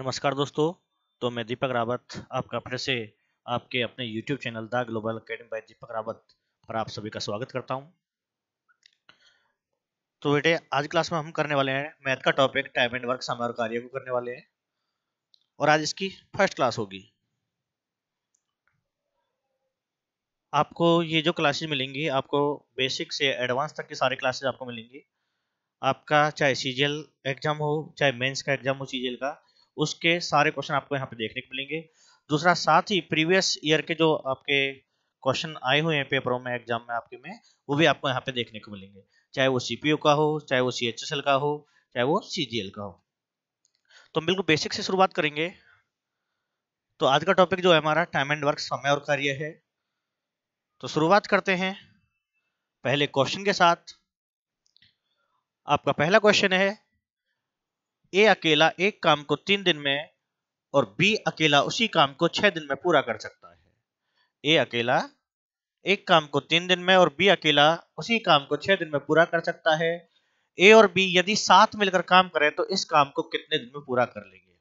नमस्कार दोस्तों तो मैं दीपक रावत आपका फिर से आपके अपने YouTube channel the global academy by Deepak Rawat पर आप सभी का स्वागत करता हूं तो बेटे आज क्लास में हम करने वाले हैं मैथ का टॉपिक टाइम एंड वर्क समय और कार्य को करने वाले हैं और आज इसकी फर्स्ट क्लास होगी आपको ये जो क्लासेज मिलेंगी आपको बेसिक से एडवांस तक की सारी क्लासेज आपको मिलेंगी आपका चाहे सीजीएल एग्जाम हो चाहे मेंस का एग्जाम हो सी का उसके सारे क्वेश्चन आपको यहाँ पे देखने को मिलेंगे दूसरा साथ ही प्रीवियस ईयर के जो आपके क्वेश्चन आए हुए हैं पेपरों में एग्जाम में आपके में वो भी आपको यहाँ पे देखने को मिलेंगे चाहे वो सीपीयू का हो चाहे वो सी का हो चाहे वो सी का हो तो हम बिल्कुल बेसिक से शुरुआत करेंगे तो आज का टॉपिक जो है हमारा टाइम एंड वर्क समय और कार्य है तो शुरुआत करते हैं पहले क्वेश्चन के साथ आपका पहला क्वेश्चन है ए अकेला एक काम को तीन दिन में और बी अकेला उसी काम को छह दिन में पूरा कर सकता है ए अकेला एक काम को तीन दिन में और बी अकेला उसी काम को छह दिन में पूरा कर सकता है ए और बी यदि साथ मिलकर काम करें तो इस काम को कितने दिन में पूरा कर लेंगे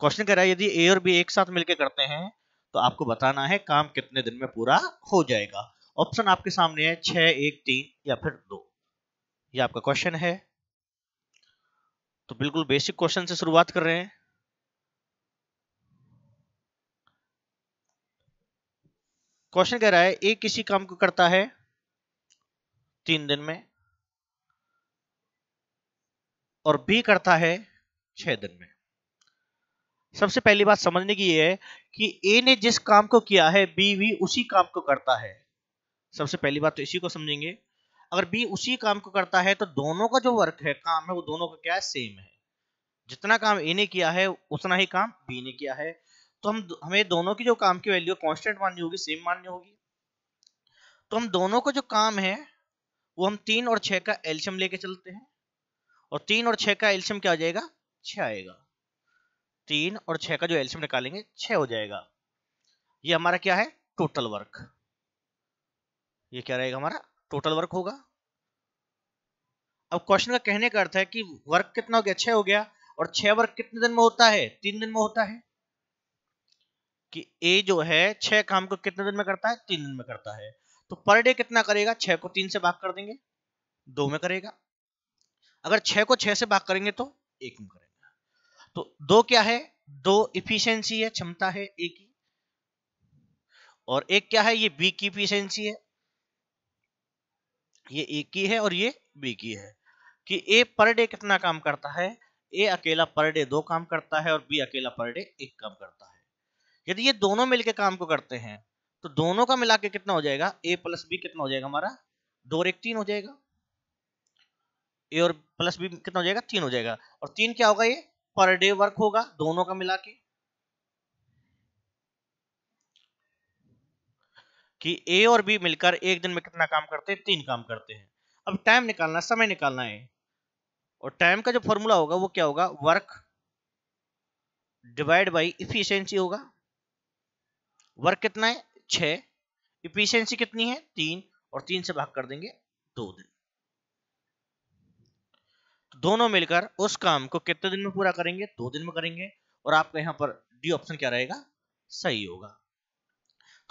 क्वेश्चन कह रहा है यदि ए और बी एक साथ मिलकर करते हैं तो आपको बताना है काम कितने दिन में पूरा हो जाएगा ऑप्शन आपके सामने है छह एक तीन या फिर दो ये आपका क्वेश्चन है तो बिल्कुल बेसिक क्वेश्चन से शुरुआत कर रहे हैं क्वेश्चन कह रहा है ए किसी काम को करता है तीन दिन में और बी करता है छह दिन में सबसे पहली बात समझने की यह है कि ए ने जिस काम को किया है बी भी उसी काम को करता है सबसे पहली बात तो इसी को समझेंगे अगर बी उसी काम को करता है तो दोनों का जो वर्क है काम है वो दोनों का क्या है सेम है जितना काम ए ने किया है उतना ही काम बी ने किया है तो हम हमें दोनों की जो काम की वैल्यू कॉन्स्टेंट माननी होगी सेम माननी होगी तो हम दोनों का जो काम है वो हम तीन और छह का एल्शियम लेके चलते हैं और तीन और छह का एल्शियम क्या हो जाएगा छ आएगा तीन और छह का जो एल्शियम निकालेंगे छ हो जाएगा ये हमारा क्या है टोटल वर्क ये क्या रहेगा हमारा टोटल वर्क होगा अब क्वेश्चन का कहने का अर्थ है कि वर्क कितना हो गया छह हो गया और छह वर्क कितने दिन में होता है तीन दिन में होता है कि ए जो है छह काम को कितने दिन में करता है तीन दिन में करता है तो पर डे कितना करेगा छह को तीन से भाग कर देंगे दो में करेगा अगर छह को छह से भाग करेंगे तो एक में करेगा तो दो क्या है दो इफिशियंसी है क्षमता है ए की और एक क्या है ये बी की इफिशियंसी है ये ए की है और ये बी की है कि ए पर डे कितना काम करता है ए अकेला पर डे दो काम करता है और बी अकेला पर डे एक काम करता है यदि ये दोनों मिलके काम को करते हैं तो दोनों का मिला के कितना हो जाएगा ए प्लस बी कितना हो जाएगा हमारा दो और एक तीन हो जाएगा ए और प्लस बी कितना हो जाएगा तीन हो जाएगा और तीन क्या होगा ये पर डे वर्क होगा दोनों का मिला के कि ए और बी मिलकर एक दिन में कितना काम करते हैं तीन काम करते हैं अब टाइम निकालना समय निकालना है और टाइम का जो फॉर्मूला होगा वो क्या होगा वर्क डिवाइड बाई इफिशियंसी होगा वर्क कितना है छ इफिशियंसी कितनी है तीन और तीन से भाग कर देंगे दो दिन तो दोनों मिलकर उस काम को कितने दिन में पूरा करेंगे दो दिन में करेंगे और आपका यहां पर डी ऑप्शन क्या रहेगा सही होगा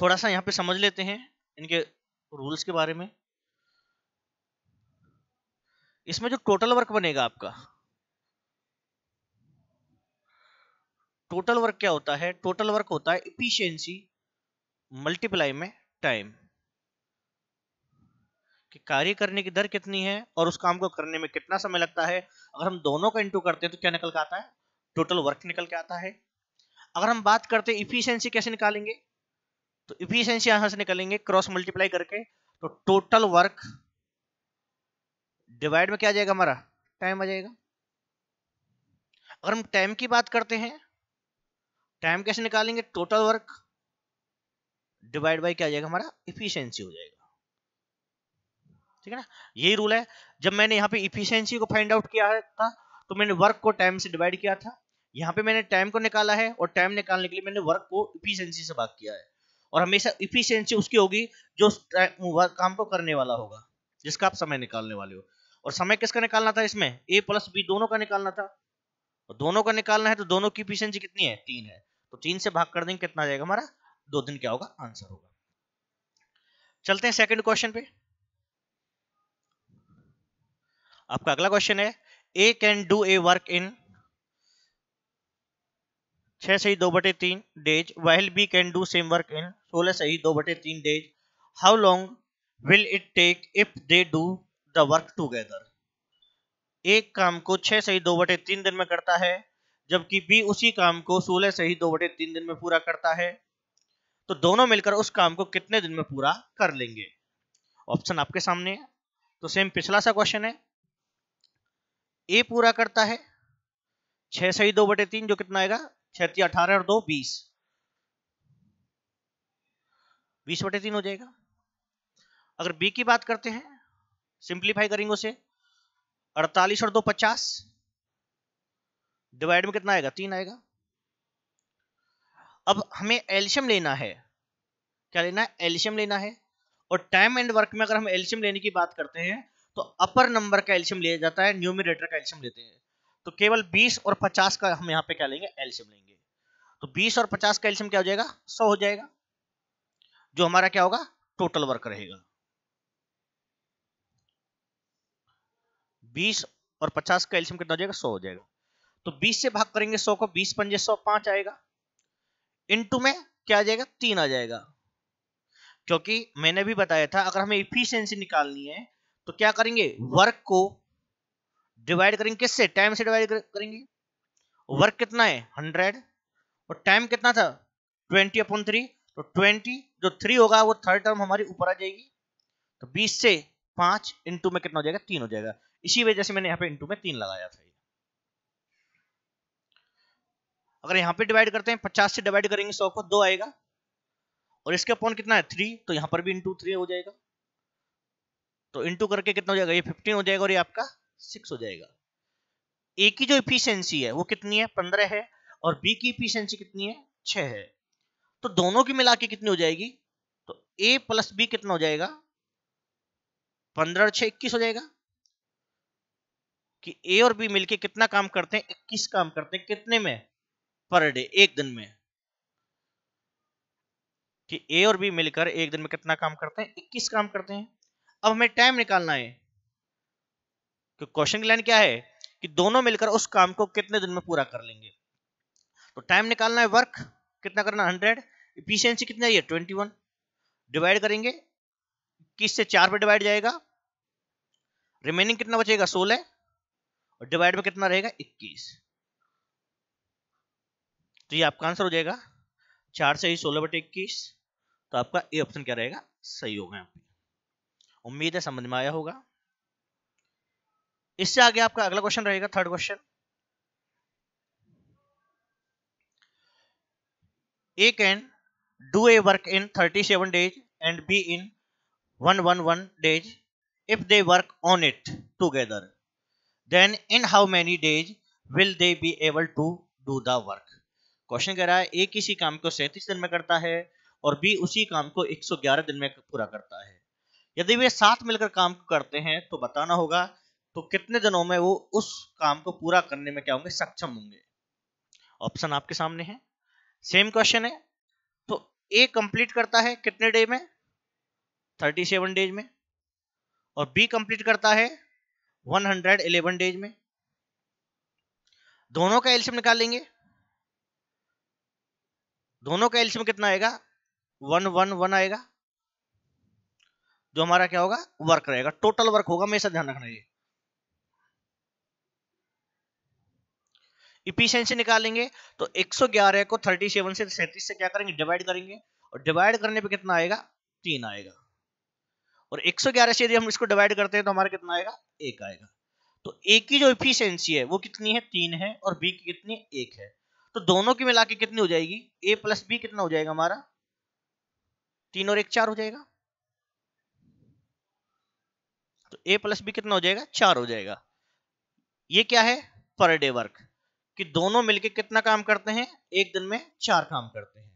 थोड़ा सा यहाँ पे समझ लेते हैं इनके रूल्स के बारे में इसमें जो टोटल वर्क बनेगा आपका टोटल वर्क क्या होता है टोटल वर्क होता है इफिशियंसी मल्टीप्लाई में टाइम कि कार्य करने की दर कितनी है और उस काम को करने में कितना समय लगता है अगर हम दोनों का इंटू करते हैं तो क्या निकल के आता है टोटल वर्क निकल के आता है अगर हम बात करते हैं इफिशियंसी कैसे निकालेंगे तो इफिशियंसी यहां से निकलेंगे क्रॉस मल्टीप्लाई करके तो टोटल वर्क डिवाइड में क्या आ जाएगा हमारा टाइम आ जाएगा अगर हम टाइम की बात करते हैं टाइम कैसे निकालेंगे टोटल वर्क डिवाइड बाय क्या आ जाएगा हमारा इफिशियंसी हो जाएगा ठीक है ना यही रूल है जब मैंने यहाँ पे इफिशियंसी को फाइंड आउट किया था तो मैंने वर्क को टाइम से डिवाइड किया था यहाँ पे मैंने टाइम को निकाला है और टाइम निकालने के लिए मैंने वर्क को इफिशियंसी से भाग किया है और हमेशा इफिशियंसी उसकी होगी जो काम को करने वाला होगा जिसका आप समय निकालने वाले हो और समय किसका निकालना था इसमें ए प्लस बी दोनों का निकालना था और दोनों का निकालना है तो दोनों की इफिशियंसी कितनी है तीन है तो तीन से भाग कर देंगे कितना आ जाएगा हमारा दो दिन क्या होगा आंसर होगा चलते हैं सेकेंड क्वेश्चन पे आपका अगला क्वेश्चन है A can do a work in छः सही दो बटे तीन days well B can do same work in सोलह सही दो बटे तीन days how long will it take if they do the work together एक काम को छः सही दो बटे तीन दिन में करता है जबकि बी उसी काम को सोलह सही दो बटे तीन दिन में पूरा करता है तो दोनों मिलकर उस काम को कितने दिन में पूरा कर लेंगे ऑप्शन आपके सामने है तो सेम पिछला सा क्वेश्चन है ए पूरा करता है छह सही दो बटे तीन जो कितना आएगा छत्ती अठारह और दो बीस बीस बटे तीन हो जाएगा अगर बी की बात करते हैं सिंप्लीफाई करेंगे उसे अड़तालीस और दो पचास डिवाइड में कितना आएगा तीन आएगा अब हमें एल्शियम लेना है क्या लेना है एल्शियम लेना है और टाइम एंड वर्क में अगर हम एल्शियम लेने की बात करते हैं तो अपर नंबर का एल्शियम लिया जाता है न्यूमिनेटर का एल्शियम लेते हैं तो केवल 20 और 50 का हम यहाँ पे क्या लेंगे एल्शियम लेंगे तो 20 और 50 का एल्शियम क्या हो जाएगा 100 हो जाएगा जो हमारा क्या होगा टोटल वर्क रहेगा 20 और 50 का एल्शियम कितना हो जाएगा 100 हो जाएगा तो 20 से भाग करेंगे 100 को 20 पंजे 100 पांच आएगा इनटू में क्या आ जाएगा तीन आ जाएगा क्योंकि मैंने भी बताया था अगर हमें इफिशियंसी निकालनी है तो क्या करेंगे वर्क को डिवाइड करेंगे किससे टाइम से डिवाइड करेंगे वर्क कितना है हंड्रेड और टाइम कितना था ट्वेंटी अपॉन थ्री तो ट्वेंटी जो थ्री होगा वो थर्ड टर्म हमारी ऊपर आ जाएगी तो बीस से पांच इंटू में कितना हो जाएगा तीन हो जाएगा इसी वजह से मैंने यहाँ पे इंटू में तीन लगाया था अगर यहाँ पे डिवाइड करते हैं पचास से डिवाइड करेंगे सौ को दो आएगा और इसके अपॉन कितना है थ्री तो यहाँ पर भी इंटू थ्री हो जाएगा तो इंटू करके कितना हो जाएगा ये फिफ्टीन हो जाएगा और ये आपका सिक्स हो जाएगा ए की जो इफिशियंसी है वो कितनी है पंद्रह है और बी की इफिशियंसी कितनी है छह है तो दोनों की मिला के कितनी हो जाएगी तो ए प्लस बी कितना हो जाएगा पंद्रह और छह इक्कीस हो जाएगा कि ए और बी मिलके कितना काम करते हैं इक्कीस काम करते हैं कितने में पर डे एक दिन में कि ए और बी मिलकर एक दिन में कितना काम करते हैं इक्कीस काम करते हैं अब हमें टाइम निकालना है क्वेश्चन की लाइन क्या है कि दोनों मिलकर उस काम को कितने दिन में पूरा कर लेंगे तो टाइम निकालना है वर्क कितना करना हंड्रेड इफिशियंसी कितना है ट्वेंटी वन डिवाइड करेंगे किस से चार पर डिवाइड जाएगा रिमेनिंग कितना बचेगा सोलह और डिवाइड में कितना रहेगा इक्कीस तो ये आपका आंसर हो जाएगा चार से ही सोलह बटे इक्कीस तो आपका ए ऑप्शन क्या रहेगा सही होगा यहाँ पे उम्मीद है समझ में आया होगा इससे आगे आपका अगला क्वेश्चन रहेगा third question A can do a work in 37 days and B in 111 days if they work on it together then in how many days will they be able to do the work question कह रहा है ए किसी काम को सैंतीस दिन में करता है और बी उसी काम को 111 दिन में पूरा करता है यदि वे साथ मिलकर काम करते हैं तो बताना होगा तो कितने दिनों में वो उस काम को पूरा करने में क्या होंगे सक्षम होंगे ऑप्शन आपके सामने है सेम क्वेश्चन है तो ए कंप्लीट करता है कितने डे में 37 डेज में और बी कंप्लीट करता है 111 डेज में दोनों का एल्शियम निकाल लेंगे दोनों का एल्शियम कितना आएगा वन वन वन आएगा जो हमारा क्या होगा वर्क रहेगा टोटल वर्क होगा हमेशा ध्यान रखना चाहिए इफिशियंसी निकालेंगे तो 111 को 37 से सैंतीस से क्या करेंगे डिवाइड करेंगे और डिवाइड करने पे कितना आएगा तीन आएगा और 111 से यदि हम इसको डिवाइड करते हैं तो हमारा कितना आएगा एक आएगा तो ए की जो इफिशियंसी है वो कितनी है तीन है और बी की कितनी एक है तो दोनों की मिला के कितनी हो जाएगी ए प्लस बी कितना हो जाएगा हमारा तीन और एक चार हो जाएगा तो ए प्लस बी कितना हो जाएगा चार हो जाएगा ये क्या है पर डे वर्क कि दोनों मिलके कितना काम करते हैं एक दिन में चार काम करते हैं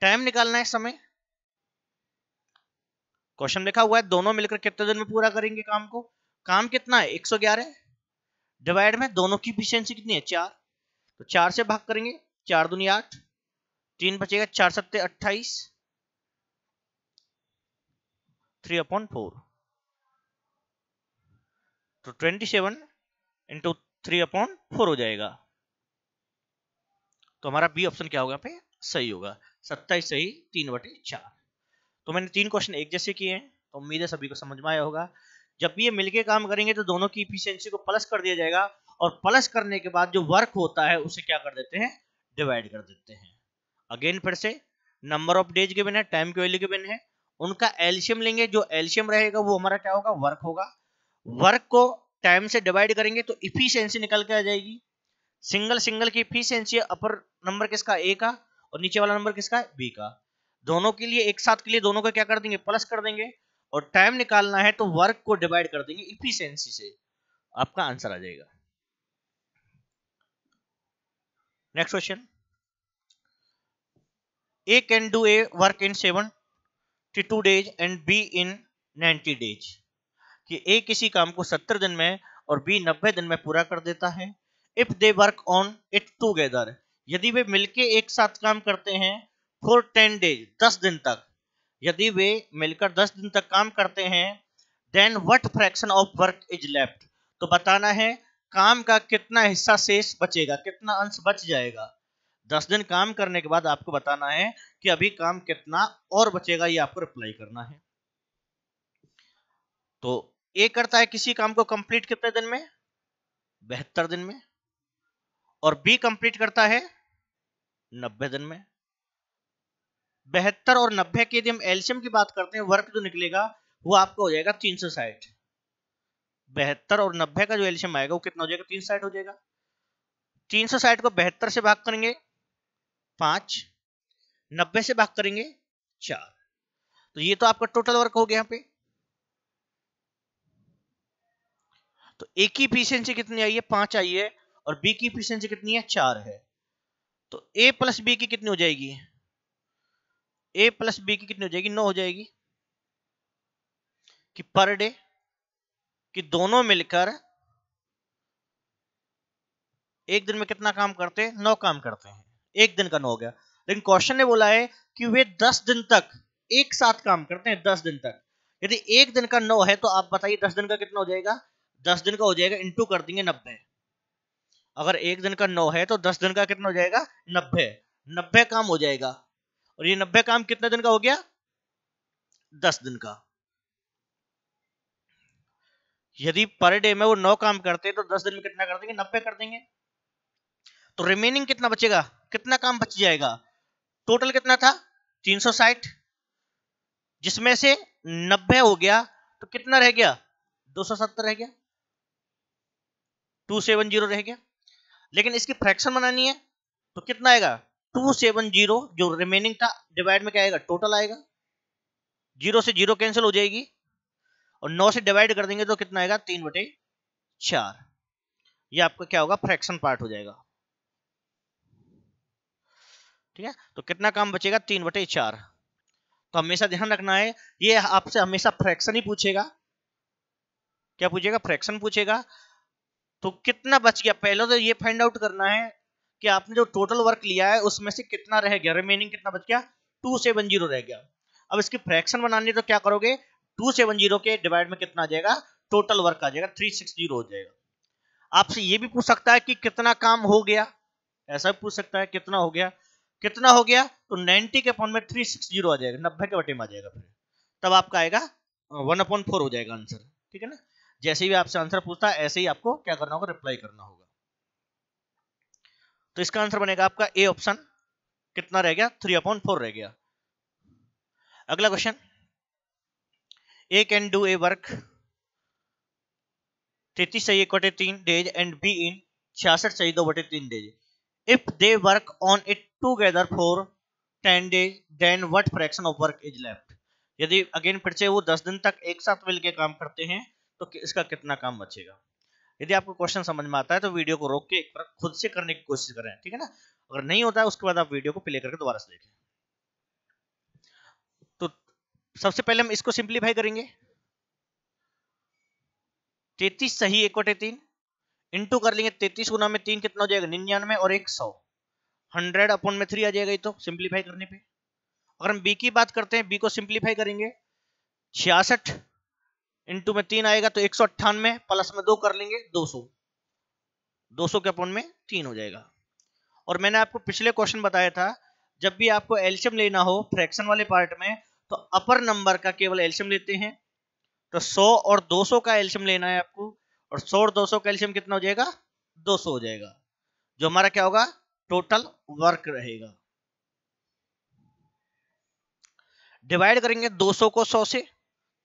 टाइम निकालना है समय क्वेश्चन लिखा हुआ है दोनों मिलकर कितने दिन में पूरा करेंगे काम को काम कितना है 111 डिवाइड में दोनों की एफिशिएंसी कितनी है चार तो चार से भाग करेंगे चार दुनिया आठ तीन बचेगा चार सत्ते अट्ठाईस थ्री अपॉन फोर तो twenty seven into three upon four हो जाएगा तो हमारा बी ऑप्शन क्या होगा पे सही होगा सत्ताईस सही तीन बटे चार तो मैंने तीन क्वेश्चन एक जैसे किए हैं तो उम्मीद है सभी को समझ में आया होगा जब भी ये मिलके काम करेंगे तो दोनों की इफिशियंसी को प्लस कर दिया जाएगा और प्लस करने के बाद जो वर्क होता है उसे क्या कर देते हैं डिवाइड कर देते हैं अगेन फिर से नंबर ऑफ डेज के बिन है टाइम की वैल्यू के बिन है उनका एल्शियम लेंगे जो एल्शियम रहेगा वो हमारा क्या होगा वर्क होगा वर्क को टाइम से डिवाइड करेंगे तो इफिशियंसी निकल के आ जाएगी सिंगल सिंगल की इफिशियंसी अपर नंबर किसका ए का और नीचे वाला नंबर किसका है बी का दोनों के लिए एक साथ के लिए दोनों का क्या कर देंगे प्लस कर देंगे और टाइम निकालना है तो वर्क को डिवाइड कर देंगे इफिशियंसी से आपका आंसर आ जाएगा next question can do a work in seven two days and B in ninety days कि ए किसी काम को सत्तर दिन में और बी नब्बे दिन में पूरा कर देता है if they work on it together यदि वे मिलके एक साथ काम करते हैं फॉर टेन डेज दस दिन तक यदि वे मिलकर दस दिन तक काम करते हैं then what fraction of work is left तो बताना है काम का कितना हिस्सा शेष बचेगा कितना अंश बच जाएगा दस दिन काम करने के बाद आपको बताना है कि अभी काम कितना और बचेगा ये आपको रिप्लाई करना है तो ए करता है किसी काम को कंप्लीट कितने दिन में बहत्तर दिन में और बी कंप्लीट करता है नब्बे दिन में बहत्तर और नब्बे की यदि हम एल्शियम की बात करते हैं वर्क जो निकलेगा वो आपका हो जाएगा तीन सौ साठ बहत्तर और नब्बे का जो एल्शियम आएगा वो कितना हो जाएगा तीन साठ हो जाएगा तीन सौ साठ को बहत्तर से भाग करेंगे पांच नब्बे से भाग करेंगे चार तो ये तो आपका टोटल वर्क हो गया यहाँ पे तो ए की इफिशियंसी कितनी आई है पांच आई है और बी की इफिशियंसी कितनी है चार है तो ए प्लस बी की कितनी हो जाएगी ए प्लस बी की कितनी हो जाएगी नौ हो जाएगी कि पर डे कि दोनों मिलकर एक दिन में कितना काम करते हैं नौ काम करते हैं एक दिन का नौ हो गया लेकिन क्वेश्चन ने बोला है कि वे दस दिन तक एक साथ काम करते हैं दस दिन तक यदि एक दिन का नौ है तो आप बताइए दस दिन का कितना हो जाएगा दस दिन का हो जाएगा इंटू कर देंगे नब्बे अगर एक दिन का नौ है तो दस दिन का कितना हो जाएगा नब्बे नब्बे काम हो जाएगा और ये नब्बे काम कितने दिन का हो गया दस दिन का यदि पर डे में वो नौ काम करते हैं तो दस दिन में कितना कर देंगे नब्बे कर देंगे तो रिमेनिंग कितना बचेगा कितना काम बच जाएगा टोटल कितना था तीन सौ साठ जिसमें से नब्बे हो गया तो कितना रह गया दो सौ सत्तर रह गया टू सेवन जीरो रह गया लेकिन इसकी फ्रैक्शन बनानी है तो कितना आएगा टू सेवन जीरो जो रिमेनिंग था डिवाइड में क्या आएगा टोटल आएगा जीरो से जीरो कैंसिल हो जाएगी और नौ से डिवाइड कर देंगे तो कितना आएगा तीन बटे चार ये आपका क्या होगा फ्रैक्शन पार्ट हो जाएगा ठीक है तो कितना काम बचेगा तीन बटे चार तो हमेशा ध्यान रखना है ये आपसे हमेशा फ्रैक्शन ही पूछेगा क्या पूछेगा फ्रैक्शन पूछेगा तो कितना बच गया पहले तो ये फाइंड आउट करना है कि आपने जो टोटल वर्क लिया है उसमें से कितना रह गया रिमेनिंग कितना बच गया टू सेवन जीरो रह गया अब इसकी फ्रैक्शन बनानी तो क्या करोगे टू सेवन जीरो के डिवाइड में कितना आ जाएगा टोटल वर्क आ जाएगा थ्री सिक्स जीरो हो जाएगा आपसे ये भी पूछ सकता है कि कितना काम हो गया ऐसा भी पूछ सकता है कितना हो गया कितना हो गया तो नाइनटी के अपॉइंट में थ्री सिक्स जीरो आ जाएगा नब्बे के बटे में आ जाएगा फिर तब आपका आएगा वन अपॉन फोर हो जाएगा आंसर ठीक है ना जैसे ही आपसे आंसर पूछता है ऐसे ही आपको क्या करना होगा रिप्लाई करना होगा तो इसका आंसर बनेगा आपका ए ऑप्शन कितना रह गया थ्री अपॉन फोर रह गया अगला question A can do a work तैतीस चाहिए बटे तीन डेज एंड बी इन छियासठ चाहिए दो बटे तीन days if they work on it together for ten days then what fraction of work is left यदि अगेन फिर से वो दस दिन तक एक साथ मिलकर काम करते हैं तो इसका कितना काम बचेगा यदि आपको क्वेश्चन समझ में आता है तो वीडियो को रोक के एक बार खुद से करने की कोशिश करें ठीक है ना अगर नहीं होता है उसके बाद आप वीडियो को प्ले करके दोबारा से देखें तो सबसे पहले हम इसको सिंप्लीफाई करेंगे तैतीस सही एक बटे तीन इंटू कर लेंगे तैतीस गुना में तीन कितना हो जाएगा निन्यानवे और एक सौ हंड्रेड अपॉन में थ्री आ जाएगा तो सिंप्लीफाई करने पे अगर हम बी की बात करते हैं बी को सिंप्लीफाई करेंगे छियासठ इंटू में तीन आएगा तो एक सौ अट्ठानवे प्लस में दो कर लेंगे दो सौ दो सौ के अपॉन में तीन हो जाएगा और मैंने आपको पिछले क्वेश्चन बताया था जब भी आपको एल्शियम लेना हो फ्रैक्शन वाले पार्ट में तो अपर नंबर का केवल एल्शियम लेते हैं तो 100 और 200 का एल्शियम लेना है आपको और 100 और 200 का एल्शियम कितना हो जाएगा 200 हो जाएगा जो हमारा क्या होगा टोटल वर्क रहेगा डिवाइड करेंगे 200 को 100 से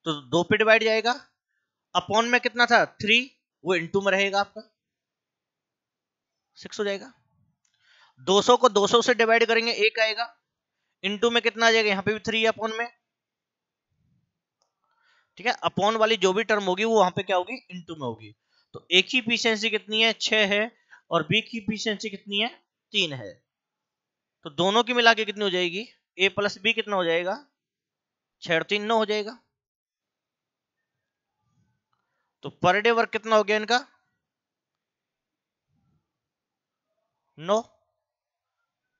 तो दो पे डिवाइड जाएगा अपॉन में कितना था थ्री वो इंटू में रहेगा आपका सिक्स हो जाएगा दो सौ को दो सौ से डिवाइड करेंगे एक आएगा इंटू में कितना आ जाएगा यहां पे भी थ्री अपॉन में ठीक है अपॉन वाली जो भी टर्म होगी वो वहां पे क्या होगी इंटू में होगी तो ए की इफिशियंसी कितनी है छह है और बी की इफिशियंसी कितनी है तीन है तो दोनों की मिला के कितनी हो जाएगी ए प्लस बी कितना हो जाएगा छह तीन नौ हो जाएगा तो पर डे वर्क कितना हो गया इनका नौ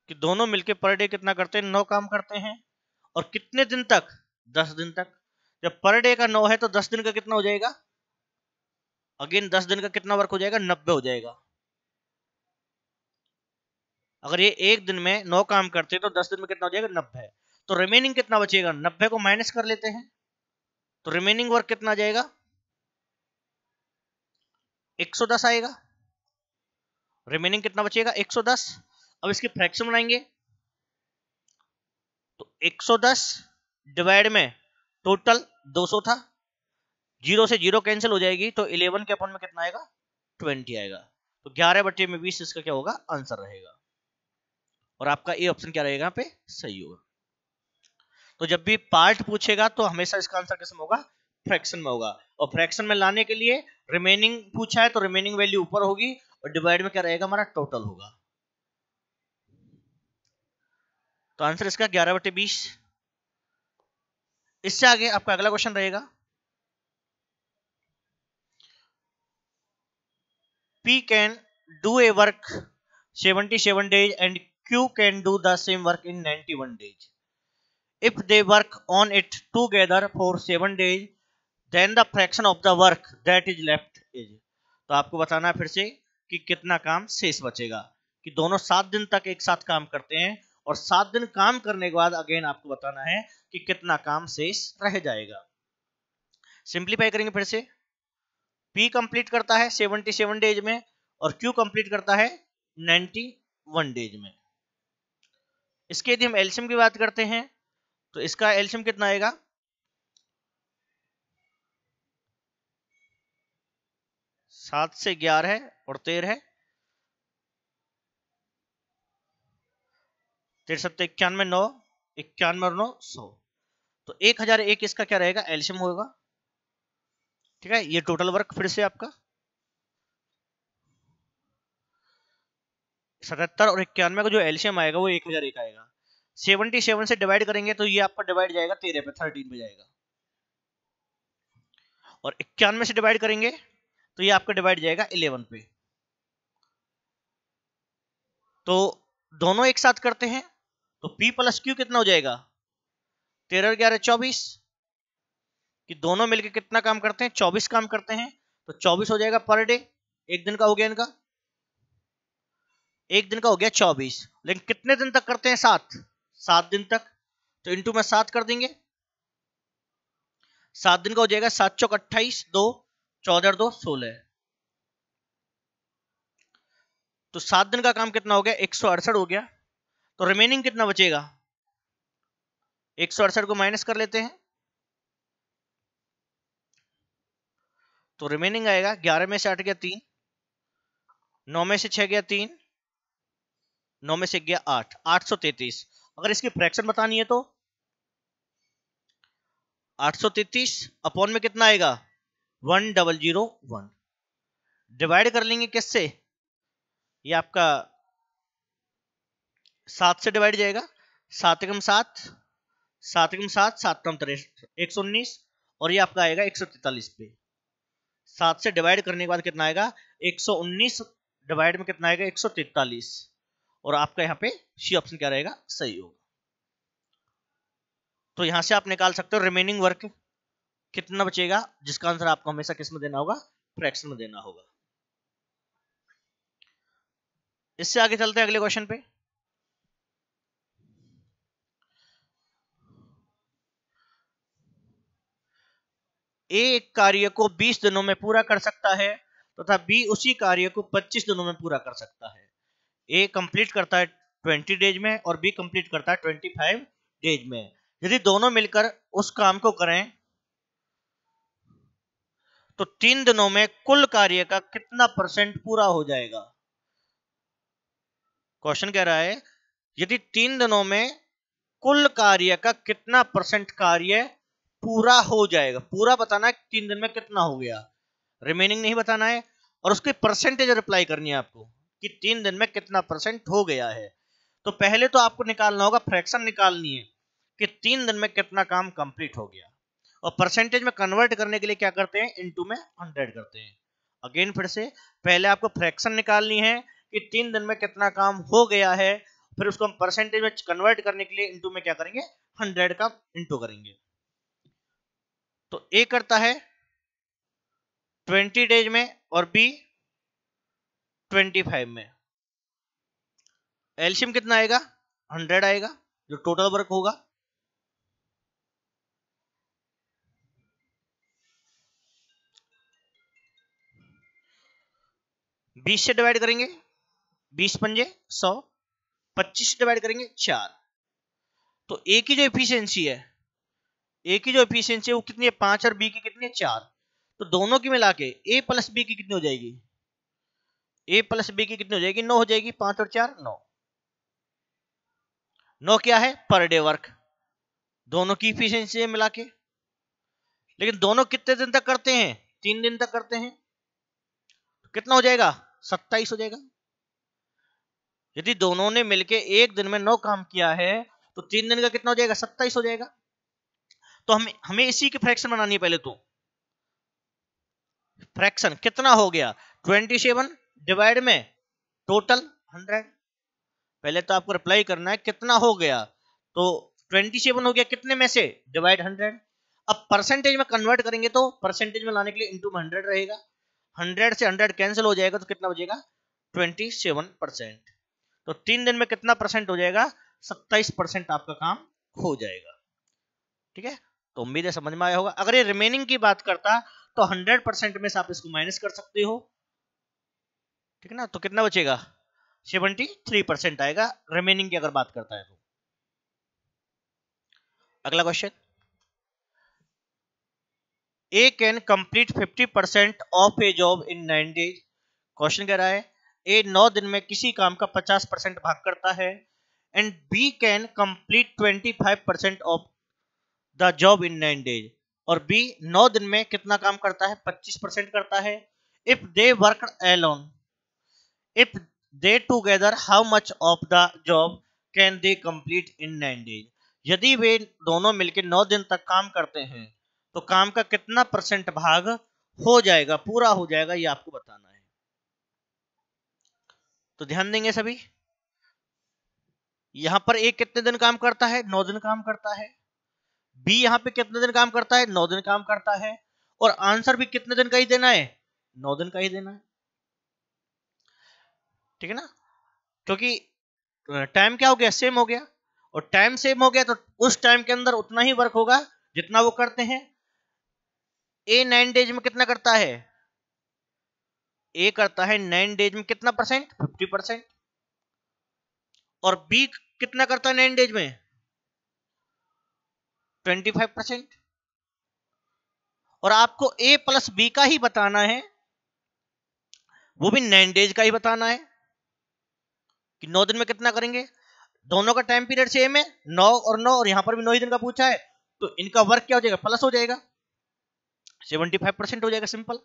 कि दोनों मिलके पर डे कितना करते हैं नौ काम करते हैं और कितने दिन तक दस दिन तक जब पर डे का नौ है तो दस दिन का कितना हो जाएगा अगेन दस दिन का कितना वर्क हो जाएगा नब्बे हो जाएगा अगर ये एक दिन में नौ काम करते हैं तो दस दिन में कितना हो जाएगा नब्बे तो रिमेनिंग कितना बचेगा नब्बे को माइनस कर लेते हैं तो रिमेनिंग वर्क कितना जाएगा 110 आएगा रिमेनिंग कितना बचेगा 110 अब इसके फ्रैक्शन बनाएंगे तो 110 डिवाइड में टोटल 200 था जीरो से जीरो कैंसिल हो जाएगी तो 11 के अपॉन में कितना आएगा 20 आएगा तो 11 बटे में 20 इसका क्या होगा आंसर रहेगा और आपका ए ऑप्शन क्या रहेगा पे सही होगा तो जब भी पार्ट पूछेगा तो हमेशा इसका आंसर किसम होगा फ्रैक्शन में होगा और फ्रैक्शन में लाने के लिए रिमेनिंग पूछा है तो रिमेनिंग वैल्यू ऊपर होगी और डिवाइड में क्या रहेगा हमारा टोटल होगा तो आंसर इसका ग्यारह बटे बीस इससे आगे आपका अगला क्वेश्चन रहेगा do a work seventy seven 77 and Q can do the same work in ninety 91 days if they work on it together for seven days then the fraction of the work that is left is तो आपको बताना फिर से कि कितना काम शेष बचेगा कि दोनों सात दिन तक एक साथ काम करते हैं और सात दिन काम करने के बाद अगेन आपको बताना है कि कितना काम शेष रह जाएगा सिंप्लीफाई करेंगे फिर से पी कंप्लीट करता है 77 डेज में और क्यू कंप्लीट करता है 91 डेज में इसके यदि हम एल्शियम की बात करते हैं तो इसका एल्शियम कितना आएगा सात से ग्यारह है और तेरह है तेरह इक्यानवे नौ इक्यानवे और नौ सौ तो एक हजार एक इसका क्या रहेगा एल्शियम होगा ठीक है ये टोटल वर्क फिर से आपका सतहत्तर और इक्यानवे का जो एल्शियम आएगा वो एक हजार एक आएगा सेवनटी सेवन से डिवाइड करेंगे तो ये आपका डिवाइड जाएगा तेरह पे थर्टीन पे जाएगा और इक्यानवे से डिवाइड करेंगे तो ये आपका डिवाइड जाएगा इलेवन पे तो दोनों एक साथ करते हैं तो p प्लस क्यू कितना हो जाएगा तेरह ग्यारह चौबीस कि दोनों मिलकर कितना काम करते हैं चौबीस काम करते हैं तो चौबीस हो जाएगा पर डे एक दिन का हो गया इनका एक दिन का हो गया चौबीस लेकिन कितने दिन तक करते हैं सात सात दिन तक तो इंटू में सात कर देंगे सात दिन का हो जाएगा सात चौक अट्ठाईस दो चौदह दो सोलह तो सात दिन का काम कितना हो गया एक सौ अड़सठ हो गया तो रिमेनिंग कितना बचेगा एक सौ अड़सठ को माइनस कर लेते हैं तो रिमेनिंग आएगा ग्यारह में से आठ गया तीन नौ में से छह गया तीन नौ में से गया आठ आठ सौ तैतीस अगर इसकी फ्रैक्शन बतानी है तो आठ सौ तैतीस अपॉन में कितना आएगा one double zero one divide कर लेंगे किससे ये आपका सात से डिवाइड जाएगा सात एकम सात सात एकम सात सात कम तिरसठ एक सौ उन्नीस और ये आपका आएगा एक सौ तैतालीस पे सात से डिवाइड करने के बाद कितना आएगा एक सौ उन्नीस डिवाइड में कितना आएगा एक सौ तैतालीस और आपका यहाँ पे सी ऑप्शन क्या रहेगा सही होगा तो यहां से आप निकाल सकते हो रिमेनिंग वर्क कितना बचेगा जिसका आंसर आपको हमेशा किस में देना होगा फ्रैक्शन में देना होगा इससे आगे चलते हैं अगले क्वेश्चन पे ए एक कार्य को 20 दिनों में पूरा कर सकता है तथा तो बी उसी कार्य को 25 दिनों में पूरा कर सकता है ए कंप्लीट करता है 20 डेज में और बी कंप्लीट करता है 25 डेज में यदि दोनों मिलकर उस काम को करें तो तीन दिनों में कुल कार्य का कितना परसेंट पूरा हो जाएगा क्वेश्चन कह रहा है यदि तीन दिनों में कुल कार्य का कितना परसेंट कार्य पूरा हो जाएगा पूरा बताना है तीन दिन में कितना हो गया रिमेनिंग नहीं बताना है और उसकी परसेंटेज रिप्लाई करनी है आपको कि तीन दिन में कितना परसेंट हो गया है तो पहले तो आपको निकालना होगा फ्रैक्शन निकालनी है कि तीन दिन में कितना काम कंप्लीट हो गया और परसेंटेज में कन्वर्ट करने के लिए क्या करते हैं इनटू में हंड्रेड करते हैं अगेन फिर से पहले आपको फ्रैक्शन निकालनी है कि तीन दिन में कितना काम हो गया है फिर उसको हम परसेंटेज में कन्वर्ट करने के लिए इंटू में क्या करेंगे हंड्रेड का इंटू करेंगे तो ए करता है ट्वेंटी डेज में और बी ट्वेंटी फाइव में एल्शियम कितना आएगा हंड्रेड आएगा जो टोटल वर्क होगा बीस से डिवाइड करेंगे बीस पंजे सौ पच्चीस से डिवाइड करेंगे चार तो ए की जो इफिशियंसी है ए की जो इफिशियंसी है वो कितनी है पांच और बी की कितनी है चार तो दोनों की मिला के ए प्लस बी की कितनी हो जाएगी ए प्लस बी की कितनी हो जाएगी नौ हो जाएगी पांच और चार नौ नौ क्या है पर डे वर्क दोनों की इफिशियंसी है मिला के लेकिन दोनों कितने दिन तक करते हैं तीन दिन तक करते हैं तो कितना हो जाएगा सत्ताईस हो जाएगा यदि दोनों ने मिलके एक दिन में नौ काम किया है तो तीन दिन का कितना हो जाएगा सत्ताईस हो जाएगा तो हम हमें इसी की फ्रैक्शन बनानी है पहले तो फ्रैक्शन कितना हो गया ट्वेंटी सेवन डिवाइड में टोटल हंड्रेड पहले तो आपको रिप्लाई करना है कितना हो गया तो ट्वेंटी सेवन हो गया कितने में से डिवाइड हंड्रेड अब परसेंटेज में कन्वर्ट करेंगे तो परसेंटेज में लाने के लिए इंटू हंड्रेड रहेगा हंड्रेड से हंड्रेड कैंसिल हो जाएगा तो कितना बचेगा ट्वेंटी सेवन परसेंट तो तीन दिन में कितना परसेंट हो जाएगा सत्ताईस परसेंट आपका काम हो जाएगा ठीक है तो उम्मीद है समझ में आया होगा अगर ये रिमेनिंग की बात करता तो हंड्रेड परसेंट में से आप इसको माइनस कर सकते हो ठीक है ना तो कितना बचेगा सेवेंटी थ्री परसेंट आएगा रिमेनिंग की अगर बात करता है तो अगला question A can complete 50 percent of a job in nine days question कह रहा है ए नौ दिन में किसी काम का 50 परसेंट भाग करता है and B can complete 25 percent of the job in nine days और बी नौ दिन में कितना काम करता है 25 परसेंट करता है if they work alone if they together how much of the job can they complete in nine days यदि वे दोनों मिलकर नौ दिन तक काम करते हैं तो काम का कितना परसेंट भाग हो जाएगा पूरा हो जाएगा ये आपको बताना है तो ध्यान देंगे सभी यहां पर ए कितने दिन काम करता है नौ दिन काम करता है बी यहां पे कितने दिन काम करता है नौ दिन काम करता है और आंसर भी कितने दिन का ही देना है नौ दिन का ही देना है ठीक है ना क्योंकि टाइम क्या हो गया सेम हो गया और टाइम सेम हो गया तो उस टाइम के अंदर उतना ही वर्क होगा जितना वो करते हैं ए नाइन डेज में कितना करता है ए करता है नाइन डेज में कितना परसेंट फिफ्टी परसेंट और बी कितना करता है नाइन डेज में ट्वेंटी फाइव परसेंट और आपको ए प्लस बी का ही बताना है वो भी नाइन डेज का ही बताना है कि नौ दिन में कितना करेंगे दोनों का टाइम पीरियड सेम है नौ और नौ और यहां पर भी नौ ही दिन का पूछा है तो इनका वर्क क्या हो जाएगा प्लस हो जाएगा सेवेंटी फाइव परसेंट हो जाएगा सिंपल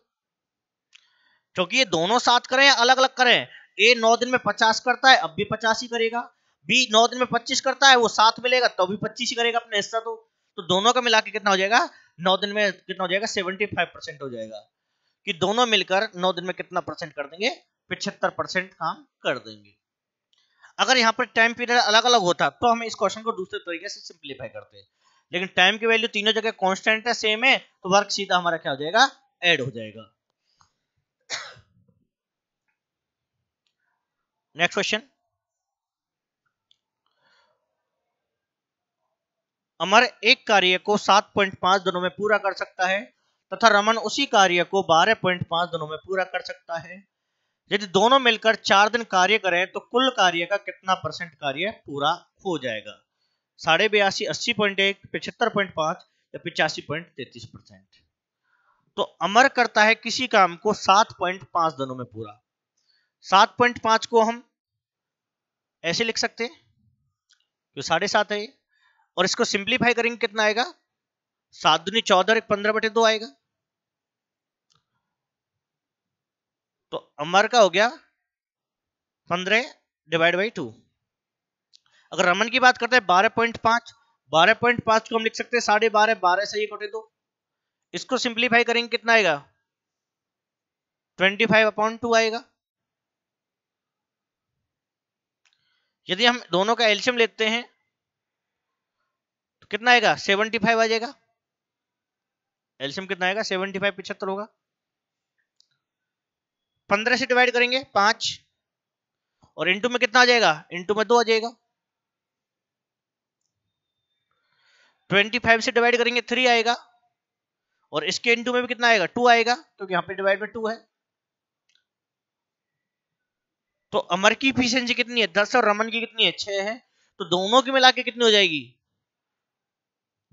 क्योंकि ये दोनों साथ करें या अलग अलग करें ए नौ दिन में पचास करता है अब भी पचास ही करेगा बी नौ दिन में पच्चीस करता है वो साथ मिलेगा तो भी पच्चीस ही करेगा अपने हिस्सा तो तो दोनों का मिला के कितना हो जाएगा नौ दिन में कितना हो जाएगा सेवेंटी फाइव परसेंट हो जाएगा कि दोनों मिलकर नौ दिन में कितना परसेंट कर देंगे पिछहत्तर परसेंट काम कर देंगे अगर यहाँ पर टाइम पीरियड अलग अलग होता तो हम इस क्वेश्चन को दूसरे तरीके से सिंप्लीफाई करते हैं लेकिन टाइम की वैल्यू तीनों जगह कॉन्स्टेंट है सेम है तो वर्क सीधा हमारा क्या हो जाएगा एड हो जाएगा नेक्स्ट क्वेश्चन अमर एक कार्य को 7.5 दिनों में पूरा कर सकता है तथा रमन उसी कार्य को 12.5 दिनों में पूरा कर सकता है यदि दोनों मिलकर चार दिन कार्य करें तो कुल कार्य का कितना परसेंट कार्य पूरा हो जाएगा साढ़े बयासी अस्सी पॉइंट एक पिछहत्तर पॉइंट पांच या पिचासी पॉइंट तैतीस परसेंट तो अमर करता है किसी काम को सात पॉइंट पांच दिनों में पूरा सात पॉइंट पांच को हम ऐसे लिख सकते हैं जो साढ़े सात है और इसको सिंप्लीफाई करेंगे कितना आएगा सात दुनी चौदह एक पंद्रह बटे दो आएगा तो अमर का हो गया पंद्रह डिवाइड बाई टू अगर रमन की बात करते हैं बारह पॉइंट पांच बारह पॉइंट पांच को हम लिख सकते हैं साढ़े बारह बारह से ये कटे दो इसको सिंप्लीफाई करेंगे कितना आएगा ट्वेंटी फाइव अपॉइंट टू आएगा यदि हम दोनों का एल्शियम लेते हैं तो कितना आएगा सेवेंटी फाइव आ जाएगा एल्शियम कितना आएगा सेवेंटी फाइव पिछहत्तर होगा पंद्रह से डिवाइड करेंगे पांच और इंटू में कितना आ जाएगा इंटू में दो आ जाएगा 25 से डिवाइड करेंगे थ्री आएगा और इसके इनटू में भी कितना आएगा टू आएगा क्योंकि यहां पे डिवाइड में 2 है तो अमर की इफिशियंसी कितनी है दस और रमन की कितनी है छह है तो दोनों की मिला के कितनी हो जाएगी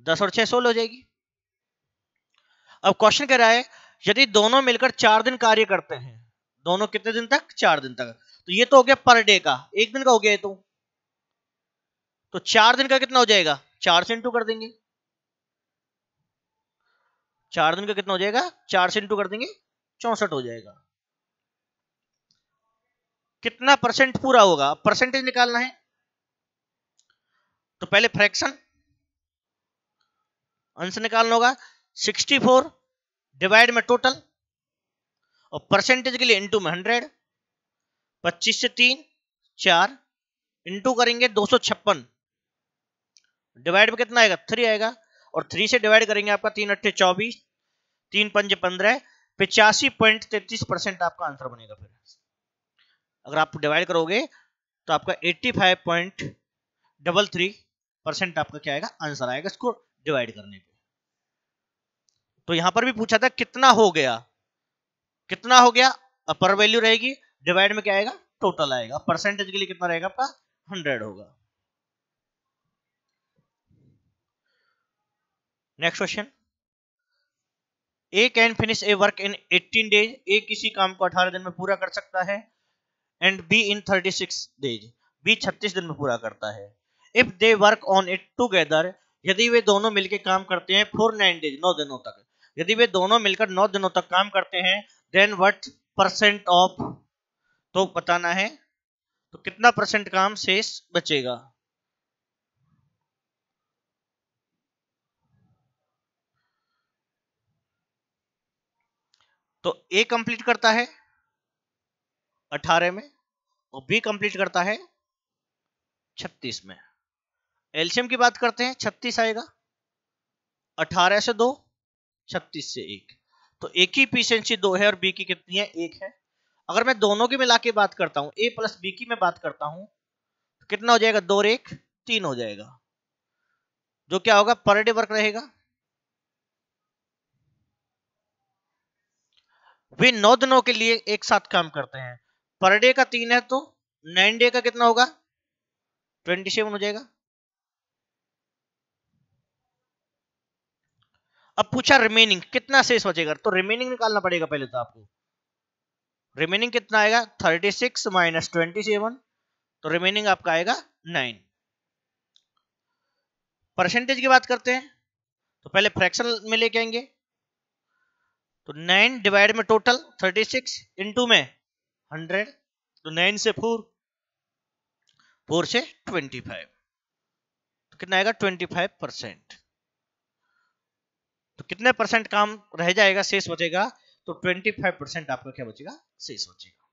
दस और छह सोलह हो जाएगी अब क्वेश्चन कह रहा है यदि दोनों मिलकर चार दिन कार्य करते हैं दोनों कितने दिन तक चार दिन तक तो ये तो हो गया पर डे का एक दिन का हो गया तो, तो चार दिन का कितना हो जाएगा चार से इंटू कर देंगे चार दिन का कितना हो जाएगा चार से इंटू कर देंगे चौसठ हो जाएगा कितना परसेंट पूरा होगा परसेंटेज निकालना है तो पहले फ्रैक्शन आंसर निकालना होगा 64 डिवाइड में टोटल और परसेंटेज के लिए इंटू में 100 25 से 3 चार इंटू करेंगे दो सौ छप्पन डिवाइड में कितना आएगा थ्री आएगा और थ्री से डिवाइड करेंगे आपका तीन अट्ठे चौबीस तीन पंजे पंद्रह पिचासी पॉइंट तैतीस परसेंट आपका आंसर बनेगा फिर अगर आप डिवाइड करोगे तो आपका eighty five point double three percent आपका क्या आएगा आंसर आएगा इसको डिवाइड करने पे तो यहां पर भी पूछा था कितना हो गया कितना हो गया अपर वैल्यू रहेगी डिवाइड में क्या आएगा टोटल आएगा परसेंटेज के लिए कितना रहेगा आपका हंड्रेड होगा next question A can finish a work in 18 days A किसी काम को 18 दिन में पूरा कर सकता है and B in 36 days B 36 दिन में पूरा करता है if they work on it together यदि वे दोनों मिलकर काम करते हैं फोर नाइन डेज नौ दिनों तक यदि वे दोनों मिलकर नौ दिनों तक काम करते हैं देन वट परसेंट ऑफ तो बताना है तो कितना परसेंट काम शेष बचेगा तो ए कंप्लीट करता है अठारह में और बी कंप्लीट करता है छत्तीस में एल्शियम की बात करते हैं छत्तीस आएगा अठारह से दो छत्तीस से एक तो ए की पीसेंसी दो है और बी की कितनी है एक है अगर मैं दोनों की मिला के बात करता हूं ए प्लस बी की मैं बात करता हूं तो कितना हो जाएगा दो रेख तीन हो जाएगा जो क्या होगा पर डे वर्क रहेगा वे नौ दिनों के लिए एक साथ काम करते हैं पर डे का तीन है तो नाइन डे का कितना होगा ट्वेंटी सेवन हो जाएगा अब पूछा रिमेनिंग कितना शेष बचेगा तो रिमेनिंग निकालना पड़ेगा पहले तो आपको रिमेनिंग कितना आएगा thirty six minus twenty seven तो रिमेनिंग आपका आएगा नाइन परसेंटेज की बात करते हैं तो पहले फ्रैक्शन में लेके आएंगे तो नाइन डिवाइड में टोटल थर्टी सिक्स इंटू में हंड्रेड तो नाइन से फोर फोर से ट्वेंटी फाइव तो कितना आएगा ट्वेंटी फाइव परसेंट तो कितने परसेंट काम रह जाएगा शेष बचेगा तो ट्वेंटी फाइव परसेंट आपका क्या बचेगा शेष बचेगा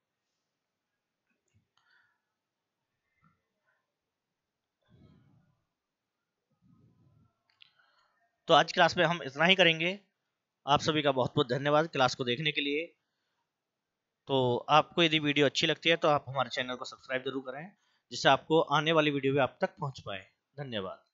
तो आज क्लास में हम इतना ही करेंगे आप सभी का बहुत बहुत धन्यवाद क्लास को देखने के लिए तो आपको यदि वीडियो अच्छी लगती है तो आप हमारे चैनल को सब्सक्राइब जरूर करें जिससे आपको आने वाली वीडियो भी आप तक पहुंच पाए धन्यवाद